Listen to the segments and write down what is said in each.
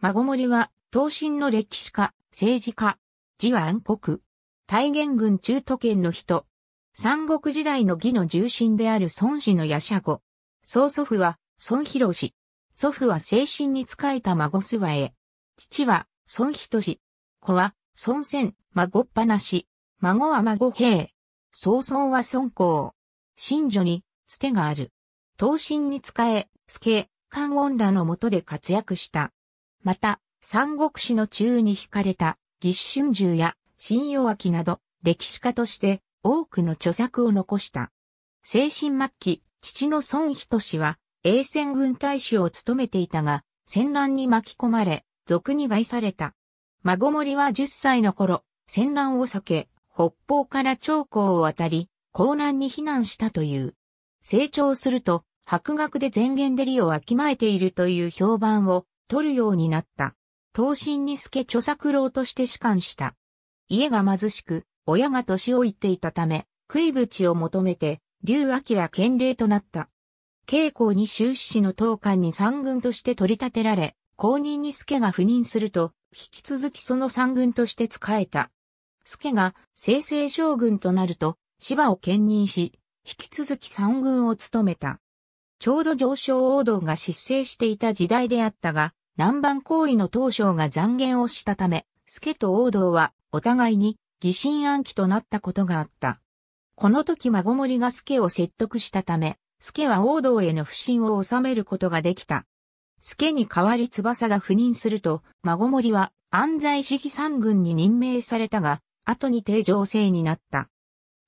孫森は、東進の歴史家、政治家、字は暗黒。大元軍中都県の人。三国時代の義の重臣である孫子の夜叉子。曽祖父は、孫広氏。祖父は精神に仕えた孫諏訪へ。父は、孫仁氏。子は、孫仙、孫っぱなし。孫は孫兵。曹孫は孫公。神女に、つてがある。東進に仕え、助、観音らのもとで活躍した。また、三国志の中に惹かれた、義春秋や新夜明など、歴史家として多くの著作を残した。精神末期、父の孫仁は、英戦軍大使を務めていたが、戦乱に巻き込まれ、俗に害された。孫森は10歳の頃、戦乱を避け、北方から長江を渡り、江南に避難したという。成長すると、博学で前言で利をわきまえているという評判を取るようになった。東進に助著作郎として仕官した。家が貧しく、親が年老いていたため、食いちを求めて、竜明県令となった。慶光に終始氏の当官に三軍として取り立てられ、公認に助が赴任すると、引き続きその三軍として仕えた。助が正々将軍となると、芝を兼任し、引き続き三軍を務めた。ちょうど上昇王道が失勢していた時代であったが、南蛮行為の当省が残言をしたため、助と王道はお互いに疑心暗鬼となったことがあった。この時孫森が助を説得したため、助は王道への不信を収めることができた。助に代わり翼が赴任すると、孫森は安西式三軍に任命されたが、後に定常制になった。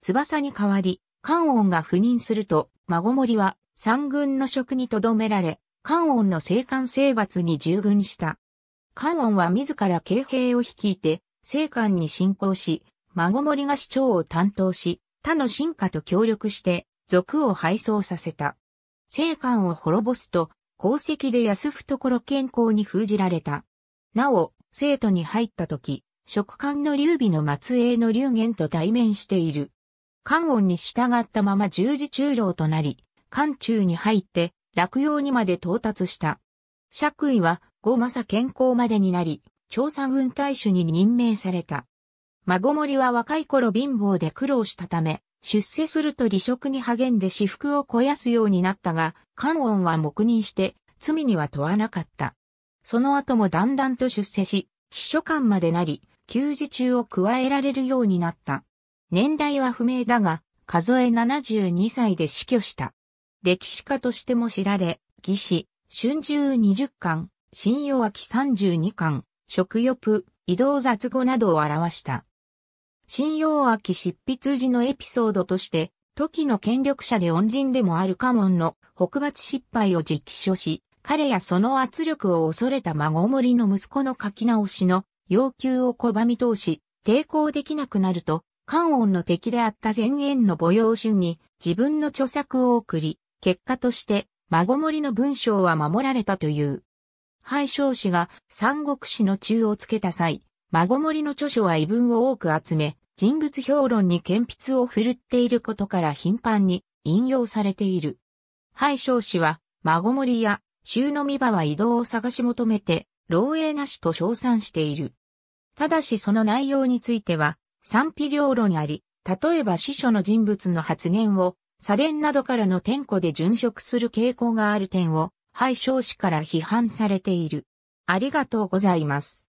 翼に代わり、関音が赴任すると、孫森は三軍の職に留められ、関音の生官征伐に従軍した。関音は自ら軽兵を率いて、生官に進行し、孫森が市長を担当し、他の進化と協力して、族を敗走させた。生官を滅ぼすと、功績で安懐健康に封じられた。なお、生徒に入った時、食官の劉備の末裔の劉玄と対面している。関音に従ったまま十字中老となり、漢中に入って落葉にまで到達した。爵位は後政健康までになり、調査軍大主に任命された。孫森は若い頃貧乏で苦労したため、出世すると離職に励んで私服を肥やすようになったが、関音は黙認して罪には問わなかった。その後もだんだんと出世し、秘書官までなり、給仕中を加えられるようになった。年代は不明だが、数え72歳で死去した。歴史家としても知られ、義士、春秋20巻、新夜秋32巻、食欲、移動雑語などを表した。新陽秋執筆時のエピソードとして、時の権力者で恩人でもある家紋の北伐失敗を直書し、彼やその圧力を恐れた孫森の息子の書き直しの要求を拒み通し、抵抗できなくなると、関音の敵であった前縁の母養春に自分の著作を送り、結果として、孫森の文章は守られたという。廃章氏が三国志の中をつけた際、孫森の著書は異文を多く集め、人物評論に顕筆を振るっていることから頻繁に引用されている。廃章氏は、孫森や衆の見場は移動を探し求めて、漏洩なしと称賛している。ただしその内容については、賛否両論あり、例えば司書の人物の発言を社殿などからの店舗で殉職する傾向がある点を、廃少子から批判されている。ありがとうございます。